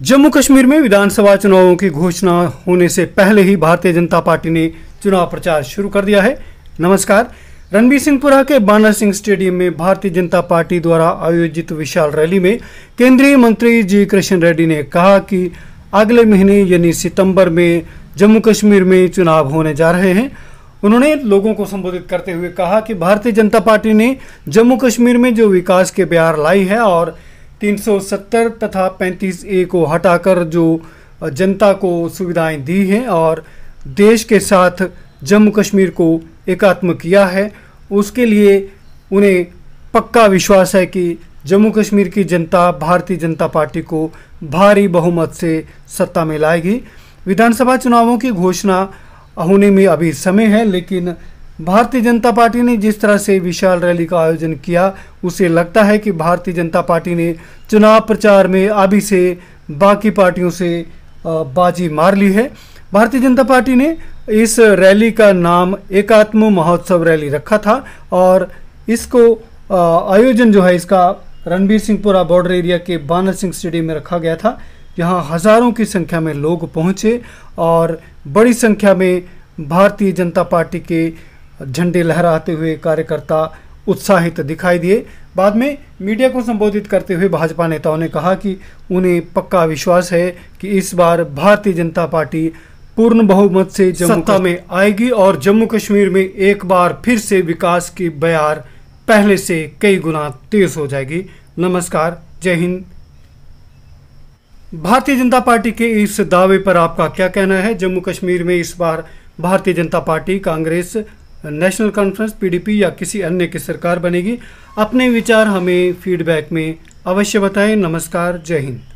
जम्मू कश्मीर में विधानसभा चुनावों की घोषणा होने से पहले ही भारतीय जनता पार्टी ने चुनाव प्रचार शुरू कर दिया है नमस्कार रणबीर सिंहपुरा के बानर सिंह स्टेडियम में भारतीय जनता पार्टी द्वारा आयोजित विशाल रैली में केंद्रीय मंत्री जी कृष्ण रेड्डी ने कहा कि अगले महीने यानी सितंबर में जम्मू कश्मीर में चुनाव होने जा रहे हैं उन्होंने लोगों को संबोधित करते हुए कहा कि भारतीय जनता पार्टी ने जम्मू कश्मीर में जो विकास के प्यार लाई है और 370 तथा 35 ए को हटाकर जो जनता को सुविधाएं दी हैं और देश के साथ जम्मू कश्मीर को एकात्म किया है उसके लिए उन्हें पक्का विश्वास है कि जम्मू कश्मीर की जनता भारतीय जनता पार्टी को भारी बहुमत से सत्ता में लाएगी विधानसभा चुनावों की घोषणा होने में अभी समय है लेकिन भारतीय जनता पार्टी ने जिस तरह से विशाल रैली का आयोजन किया उसे लगता है कि भारतीय जनता पार्टी ने चुनाव प्रचार में अभी से बाकी पार्टियों से बाजी मार ली है भारतीय जनता पार्टी ने इस रैली का नाम एकात्म महोत्सव रैली रखा था और इसको आयोजन जो है इसका रणबीर सिंहपुरा बॉर्डर एरिया के बानर सिंह स्टेडियम में रखा गया था जहाँ हजारों की संख्या में लोग पहुँचे और बड़ी संख्या में भारतीय जनता पार्टी के झंडे लहराते हुए कार्यकर्ता उत्साहित दिखाई दिए बाद में मीडिया को संबोधित करते हुए भाजपा नेताओं ने कहा कि उन्हें पक्का विश्वास है कि इस बार भारतीय जनता पार्टी पूर्ण बहुमत से सत्ता में आएगी और जम्मू कश्मीर में एक बार फिर से विकास की बयार पहले से कई गुना तेज हो जाएगी नमस्कार जय हिंद भारतीय जनता पार्टी के इस दावे पर आपका क्या कहना है जम्मू कश्मीर में इस बार Bharatiya Janata party Congress National Conference PDP या किसी अन्य की सरकार बनेगी अपने विचार हमें फीडबैक में अवश्य बताएं नमस्कार जय हिंद